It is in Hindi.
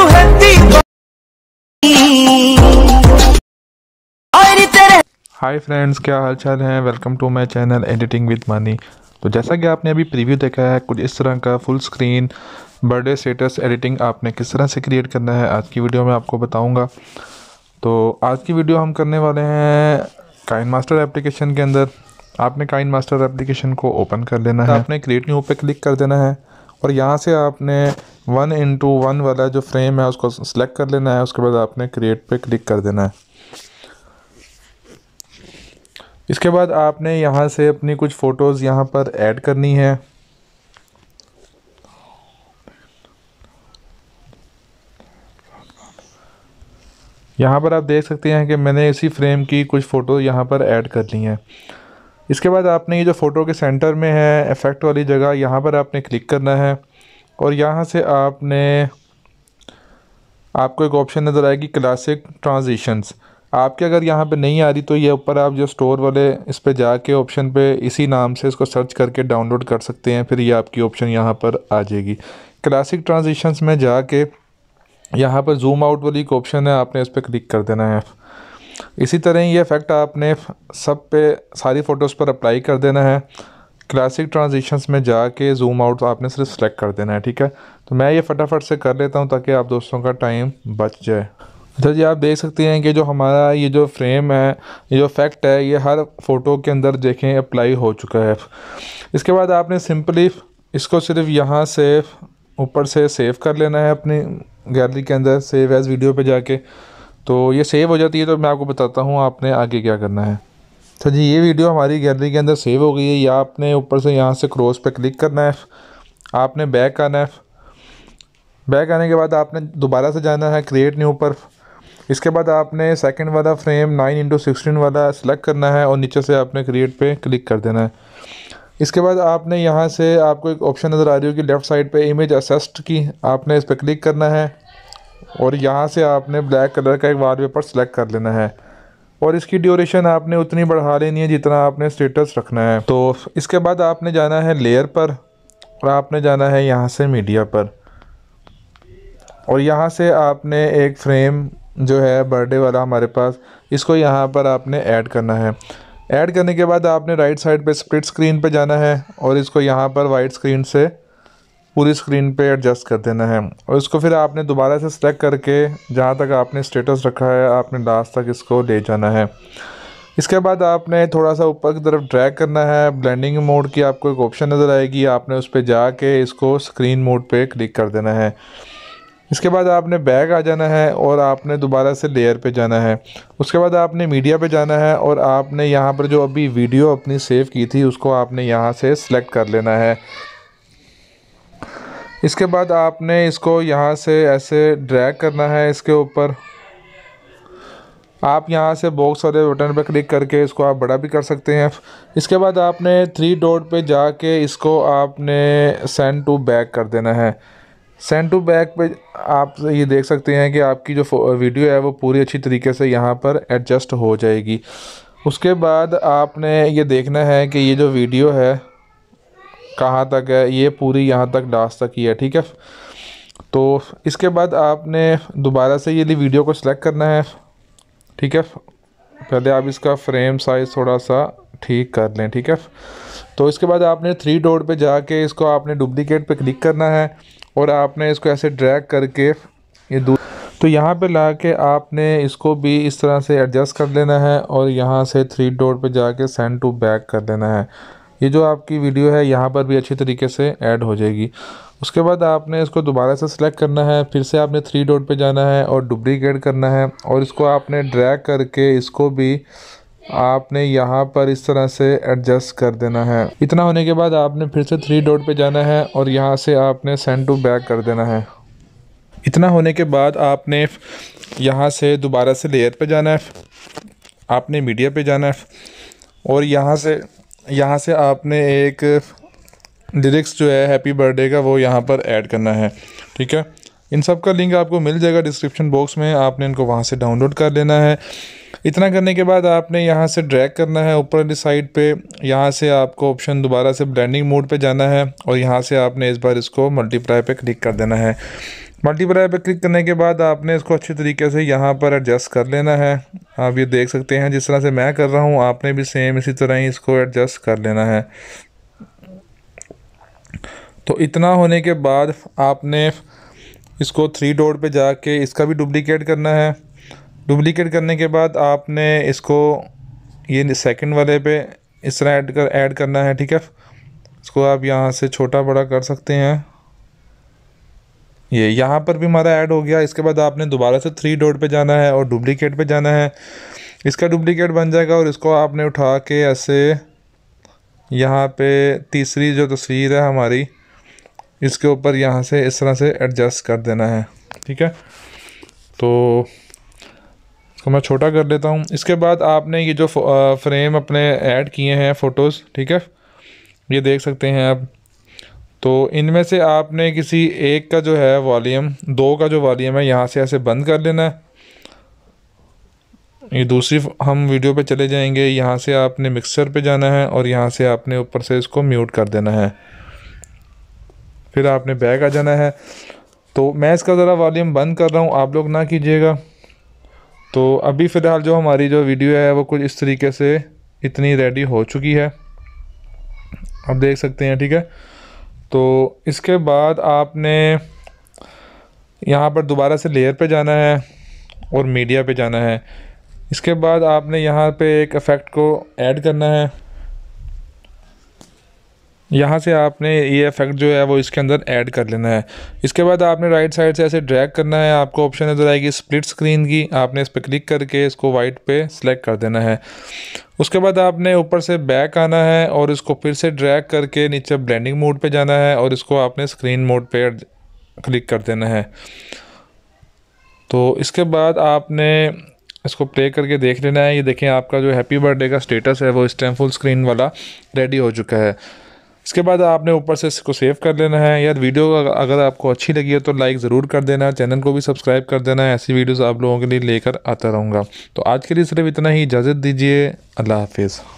ਮੈਨੂੰ हाय फ्रेंड्स क्या हाल चाल है welcome to my channel editing with Mani तो जैसा कि आपने अभी प्रीव्यू देखा है कुछ इस तरह का full screen birthday status editing आपने किस तरह से क्रिएट करना है आज की वीडियो में आपको बताऊंगा तो आज की वीडियो हम करने वाले हैं काइन मास्टर एप्लीकेशन के अंदर आपने काइन मास्टर एप्लीकेशन को ओपन कर लेना है हाँ। आपने क्रिएट न्यू पे क्लिक कर देना है और यहाँ से आपने वन इंटू वन वाला जो फ्रेम है उसको सिलेक्ट कर लेना है उसके बाद आपने क्रिएट पे क्लिक कर देना है इसके बाद आपने यहाँ से अपनी कुछ फ़ोटोज़ यहाँ पर ऐड करनी है यहाँ पर आप देख सकते हैं कि मैंने इसी फ्रेम की कुछ फ़ोटो यहाँ पर ऐड कर ली हैं इसके बाद आपने ये जो फ़ोटो के सेंटर में है इफ़ेक्ट वाली जगह यहाँ पर आपने क्लिक करना है और यहाँ से आपने आपको एक ऑप्शन नज़र आएगी क्लासिक ट्रांजिशंस आपके अगर यहाँ पे नहीं आ रही तो ये ऊपर आप जो स्टोर वाले इस पर जाके ऑप्शन पे इसी नाम से इसको सर्च करके डाउनलोड कर सकते हैं फिर ये आपकी ऑप्शन यहाँ पर आ जाएगी क्लासिक ट्रांजिशंस में जाके यहाँ पर जूम आउट वाली एक ऑप्शन है आपने इस पर क्लिक कर देना है इसी तरह ये इफ़ेक्ट आपने सब पे सारी फ़ोटोज़ पर अप्लाई कर देना है क्लासिक ट्रांजिशंस में जाके जूम आउट आपने सिर्फ सेलेक्ट कर देना है ठीक है तो मैं ये फटाफट से कर लेता हूँ ताकि आप दोस्तों का टाइम बच जाए अच्छा जी आप देख सकते हैं कि जो हमारा ये जो फ्रेम है ये जो फैक्ट है ये हर फ़ोटो के अंदर देखें अप्लाई हो चुका है इसके बाद आपने सिंपली इसको सिर्फ यहाँ से ऊपर से सेव कर लेना है अपनी गैलरी के अंदर सेव एज़ वीडियो पे जाके तो ये सेव हो जाती है तो मैं आपको बताता हूँ आपने आगे क्या करना है सर तो जी ये वीडियो हमारी गैलरी के अंदर सेव हो गई है या आपने ऊपर से यहाँ से क्रॉस पे क्लिक करना है आपने बैक आना है बैक आने के बाद आपने दोबारा से जाना है क्रिएट न्यू पर इसके बाद आपने सेकंड वाला फ्रेम नाइन इंटू सिक्सटीन वाला सेलेक्ट करना है और नीचे से आपने क्रिएट पे क्लिक कर देना है इसके बाद आपने यहाँ से आपको एक ऑप्शन नज़र आ रही होगी लेफ़्ट साइड पे इमेज असेस्ट की आपने इस पर क्लिक करना है और यहाँ से आपने ब्लैक कलर का एक वाल पेपर सेलेक्ट कर लेना है और इसकी ड्यूरेशन आपने उतनी बढ़ा लेनी है जितना आपने स्टेटस रखना है तो इसके बाद आपने जाना है लेयर पर और आपने जाना है यहाँ से मीडिया पर और यहाँ से आपने एक फ्रेम जो है बर्थडे वाला हमारे पास इसको यहाँ पर आपने ऐड करना है ऐड करने के बाद आपने राइट साइड पे स्प्लिट स्क्रीन पे जाना है और इसको यहाँ पर वाइट स्क्रीन से पूरी स्क्रीन पे एडजस्ट कर देना है और इसको फिर आपने दोबारा से सेलेक्ट करके जहाँ तक आपने स्टेटस रखा है आपने लास्ट तक इसको ले जाना है इसके बाद आपने थोड़ा सा ऊपर की तरफ ड्रैग करना है ब्लेंडिंग मोड की आपको एक ऑप्शन नज़र आएगी आपने उस पर जाके इसको स्क्रीन मोड पे क्लिक कर देना है इसके बाद आपने बैग आ जाना है और आपने दोबारा से लेयर पे जाना है उसके बाद आपने मीडिया पे जाना है और आपने यहाँ पर जो अभी वीडियो अपनी सेव की थी उसको आपने यहाँ से सिलेक्ट कर लेना है इसके बाद आपने इसको यहाँ से ऐसे ड्रैग करना है इसके ऊपर आप यहाँ से बॉक्स वाले बटन पर क्लिक करके इसको आप बड़ा भी कर सकते हैं इसके बाद आपने थ्री डॉट पे जाके इसको आपने सेंड टू बैक कर देना है सेंड टू बैक पे आप ये देख सकते हैं कि आपकी जो वीडियो है वो पूरी अच्छी तरीके से यहाँ पर एडजस्ट हो जाएगी उसके बाद आपने ये देखना है कि ये जो वीडियो है कहाँ तक है ये पूरी यहाँ तक लास्ट तक ही है ठीक है तो इसके बाद आपने दोबारा से ये वीडियो को सिलेक्ट करना है ठीक है पहले आप इसका फ्रेम साइज़ थोड़ा सा ठीक कर लें ठीक है तो इसके बाद आपने थ्री डोर पे जाके इसको आपने डुप्लीकेट पे क्लिक करना है और आपने इसको ऐसे ड्रैग करके ये दूर तो यहाँ पे ला के आपने इसको भी इस तरह से एडजस्ट कर लेना है और यहाँ से थ्री डोर पे जाके सेंड टू बैक कर देना है ये जो आपकी वीडियो है यहाँ पर भी अच्छी तरीके से ऐड हो जाएगी उसके बाद आपने इसको दोबारा से सिलेक्ट करना है फिर से आपने थ्री डॉट पे जाना है और डुप्लीकेट करना है और इसको आपने ड्रैग करके इसको भी आपने यहाँ पर इस तरह से एडजस्ट कर देना है इतना होने के बाद आपने फिर से थ्री डॉट पे जाना है और यहाँ से आपने सेंड टू बैक कर देना है इतना होने के बाद आपने यहाँ से दोबारा से लेयर पे जाना है आपने मीडिया पे जाना है और यहाँ से यहाँ से आपने एक लिरिक्स जो है हैप्पी बर्थडे का वो यहाँ पर ऐड करना है ठीक है इन सब का लिंक आपको मिल जाएगा डिस्क्रिप्शन बॉक्स में आपने इनको वहाँ से डाउनलोड कर लेना है इतना करने के बाद आपने यहाँ से ड्रैग करना है ऊपर वाली साइड पे यहाँ से आपको ऑप्शन दोबारा से ब्लेंडिंग मोड पे जाना है और यहाँ से आपने इस बार इसको मल्टीप्लाई पे क्लिक कर देना है मल्टीप्लाई पर क्लिक करने के बाद आपने इसको अच्छे तरीके से यहाँ पर एडजस्ट कर लेना है आप ये देख सकते हैं जिस तरह से मैं कर रहा हूँ आपने भी सेम इसी तरह ही इसको एडजस्ट कर लेना है तो इतना होने के बाद आपने इसको थ्री डोर पे जाके इसका भी डुप्लीकेट करना है डुप्लीकेट करने के बाद आपने इसको ये सेकंड वाले पे इस तरह ऐड कर ऐड करना है ठीक है इसको आप यहाँ से छोटा बड़ा कर सकते हैं ये यहाँ पर भी हमारा ऐड हो गया इसके बाद आपने दोबारा से थ्री डॉट पे जाना है और डुप्लीकेट पे जाना है इसका डुप्लीकेट बन जाएगा और इसको आपने उठा के ऐसे यहाँ पे तीसरी जो तस्वीर है हमारी इसके ऊपर यहाँ से इस तरह से एडजस्ट कर देना है ठीक है तो इसको मैं छोटा कर लेता हूँ इसके बाद आपने ये जो फ्रेम अपने ऐड किए हैं फ़ोटोज़ ठीक है ये देख सकते हैं आप तो इनमें से आपने किसी एक का जो है वॉलीम दो का जो वॉलीम है यहाँ से ऐसे बंद कर लेना है ये दूसरी हम वीडियो पे चले जाएंगे यहाँ से आपने मिक्सर पे जाना है और यहाँ से आपने ऊपर से इसको म्यूट कर देना है फिर आपने बैग आ जाना है तो मैं इसका ज़रा वॉल्यूम बंद कर रहा हूँ आप लोग ना कीजिएगा तो अभी फ़िलहाल जो हमारी जो वीडियो है वो कुछ इस तरीके से इतनी रेडी हो चुकी है आप देख सकते हैं ठीक है तो इसके बाद आपने यहाँ पर दोबारा से लेयर पे जाना है और मीडिया पे जाना है इसके बाद आपने यहाँ पे एक इफ़ेक्ट को ऐड करना है यहाँ से आपने ये इफेक्ट जो है वो इसके अंदर ऐड कर लेना है इसके बाद आपने राइट साइड से ऐसे ड्रैग करना है आपको ऑप्शन नज़र आएगी स्प्लिट स्क्रीन की आपने इस पर क्लिक करके इसको वाइट पे सेलेक्ट कर देना है उसके बाद आपने ऊपर से बैक आना है और इसको फिर से ड्रैग करके नीचे ब्लेंडिंग मोड पर जाना है और इसको आपने स्क्रीन मोड पर क्लिक कर देना है तो इसके बाद आपने इसको प्ले करके देख लेना है ये देखें आपका जो हैप्पी बर्थडे का स्टेटस है वो इस टाइम फुल स्क्रीन वाला रेडी हो चुका है इसके बाद आपने ऊपर से इसको सेव कर लेना है यार वीडियो अगर आपको अच्छी लगी है तो लाइक ज़रूर कर देना चैनल को भी सब्सक्राइब कर देना ऐसी वीडियोज़ आप लोगों के लिए लेकर आता रहूँगा तो आज के लिए सिर्फ इतना ही इजाज़त दीजिए अल्लाह हाफिज़